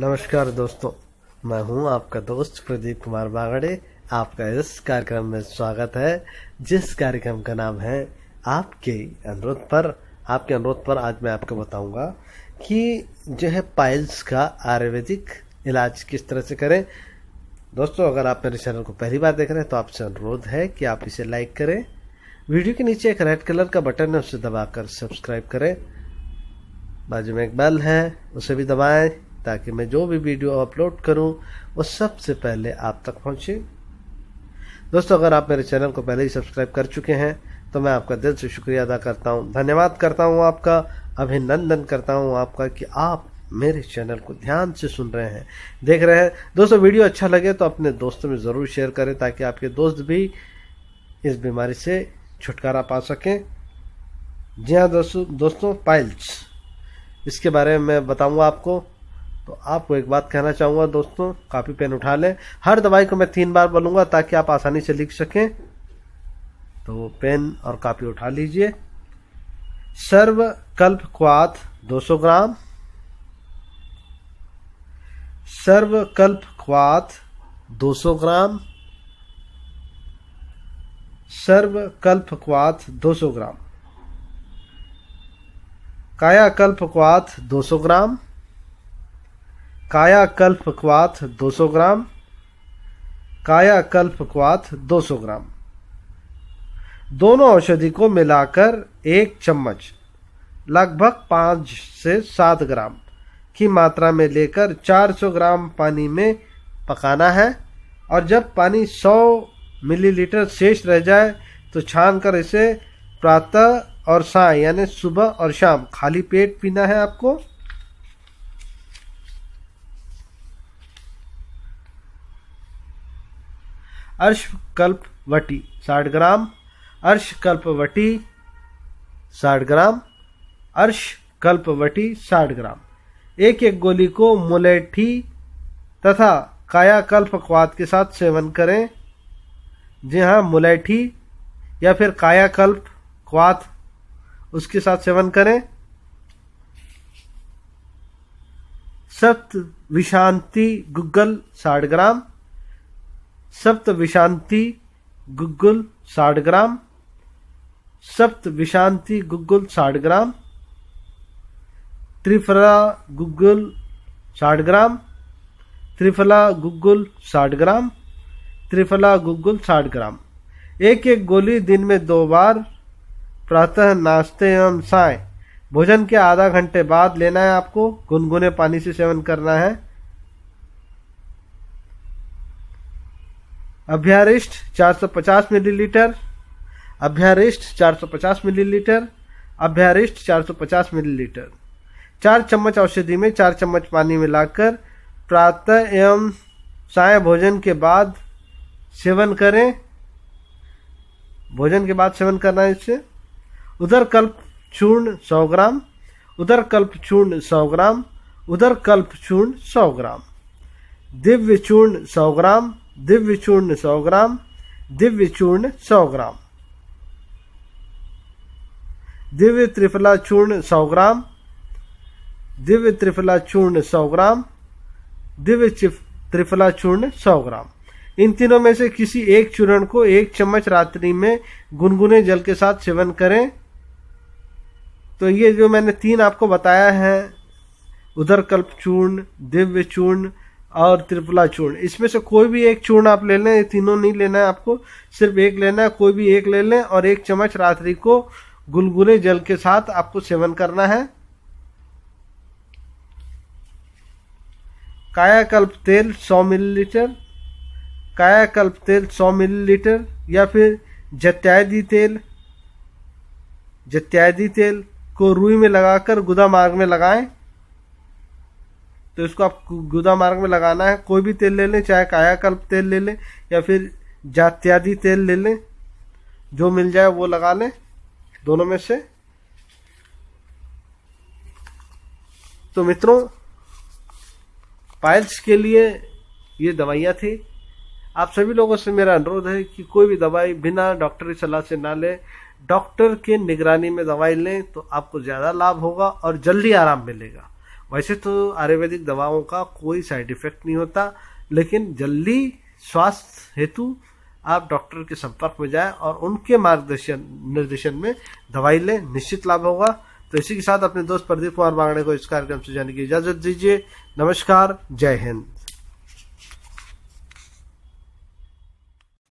नमस्कार दोस्तों मैं हूं आपका दोस्त प्रदीप कुमार बागड़े आपका इस कार्यक्रम में स्वागत है जिस कार्यक्रम का नाम है आपके अनुरोध पर आपके अनुरोध पर आज मैं आपको बताऊंगा कि जो है पाइल्स का आयुर्वेदिक इलाज किस तरह से करें दोस्तों अगर आप मेरे चैनल को पहली बार देख रहे हैं तो आपसे अनुरोध है कि आप इसे लाइक करें वीडियो के नीचे एक रेड कलर का बटन है उसे दबाकर सब्सक्राइब करें बाजू में एक बेल है उसे भी दबाएं ताकि मैं जो भी वीडियो अपलोड करूं वो सबसे पहले आप तक पहुंचे दोस्तों अगर आप मेरे चैनल को पहले ही सब्सक्राइब कर चुके हैं तो मैं आपका दिल से शुक्रिया अदा करता हूं धन्यवाद करता हूं आपका अभिनंदन करता हूं आपका कि आप मेरे चैनल को ध्यान से सुन रहे हैं देख रहे हैं दोस्तों वीडियो अच्छा लगे तो अपने दोस्तों में ज़रूर शेयर करें ताकि आपके दोस्त भी इस बीमारी से छुटकारा पा सकें जी हाँ दोस्तों दोस्तों पाइल्स इसके बारे में मैं बताऊंगा आपको तो आपको एक बात कहना चाहूँगा दोस्तों कापी पेन उठा लें हर दवाई को मैं तीन बार बोलूँगा ताकि आप आसानी से लिख सकें तो पेन और कापी उठा लीजिए सर्व कल्प क्वाथ 200 ग्राम सर्व कल्प क्वाथ 200 ग्राम सर्व कल्प क्वाथ 200 ग्राम काया कल्प क्वाथ 200 ग्राम कायाकल्प क्वाथ 200 ग्राम कायाकल्प क्वाथ 200 ग्राम दोनों औषधि को मिलाकर एक चम्मच लगभग पाँच से सात ग्राम की मात्रा में लेकर 400 ग्राम पानी में पकाना है और जब पानी 100 मिलीलीटर शेष रह जाए तो छान कर इसे प्रातः और साय यानी सुबह और शाम खाली पेट पीना है आपको अर्शकल्पवटी साठ ग्राम अर्शकल्पवटी साठ ग्राम अर्शकल्पवटी साठ ग्राम एक एक गोली को मुलेठी तथा कायाकल्प क्वाद के साथ सेवन करें जी हाँ मुलेठी या फिर कायाकल्प क्वाद उसके साथ सेवन करें सप्त विशांति गुग्गल साठ ग्राम सप्त विशांति गुग्गुल साठ ग्राम सप्त विशांति गुग्गुल साठ ग्राम त्रिफला गुग्गुल साठ ग्राम त्रिफला गुग्गुल साठ ग्राम त्रिफला गुग्गुल साठ ग्राम एक एक गोली दिन में दो बार प्रातः नाश्ते एवं साय भोजन के आधा घंटे बाद लेना है आपको गुनगुने पानी से सेवन करना है अभ्यारिष्ट 450 मिलीलीटर अभ्यारिष्ट 450 मिलीलीटर अभ्यारिष्ट 450 मिलीलीटर चार चम्मच औषधि में चार चम्मच पानी मिलाकर प्रातः एवं साय भोजन के बाद सेवन करें भोजन के बाद सेवन करना है इससे उधर कल्प चूर्ण सौ ग्राम उधर कल्प चूर्ण सौ ग्राम उधर कल्प चूर्ण सौ ग्राम दिव्य चूर्ण सौ ग्राम दिव्य चूर्ण सौ ग्राम दिव्य चूर्ण सौ ग्राम दिव्य त्रिफला चूर्ण सौ ग्राम दिव्य त्रिफला चूर्ण सौ ग्राम दिव्य त्रिफला चूर्ण सौ ग्राम इन तीनों में से किसी एक चूर्ण को एक चम्मच रात्रि में गुनगुने जल के साथ सेवन करें तो ये जो मैंने तीन आपको बताया है उधरकल्प चूर्ण दिव्य चूर्ण और त्रिपुला चूर्ण इसमें से कोई भी एक चूर्ण आप ले लें तीनों नहीं लेना है आपको सिर्फ एक लेना है कोई भी एक ले लें और एक चम्मच रात्रि को गुलगुले जल के साथ आपको सेवन करना है कायाकल्प तेल 100 मिलीलीटर कायाकल्प तेल 100 मिलीलीटर या फिर जत्यादि तेल जत्यायदी तेल को रुई में लगाकर गुदा मार्ग में लगाएं तो इसको आप गुदा मार्ग में लगाना है कोई भी तेल ले लें चाहे कायाकल्प तेल ले लें या फिर जात्यादि तेल ले लें जो मिल जाए वो लगा लें दोनों में से तो मित्रों पाइल्स के लिए ये दवाइयाँ थी आप सभी लोगों से मेरा अनुरोध है कि कोई भी दवाई बिना डॉक्टर की सलाह से ना लें डॉक्टर के निगरानी में दवाई लें तो आपको ज़्यादा लाभ होगा और जल्दी आराम मिलेगा वैसे तो आयुर्वेदिक दवाओं का कोई साइड इफेक्ट नहीं होता लेकिन जल्दी स्वास्थ्य हेतु आप डॉक्टर के संपर्क में जाएं और उनके मार्गदर्शन निर्देशन में दवाई लें निश्चित लाभ होगा तो इसी के साथ अपने दोस्त प्रदीप कुमार बांगड़े को इस कार्यक्रम से जाने की इजाज़त दीजिए नमस्कार जय हिंद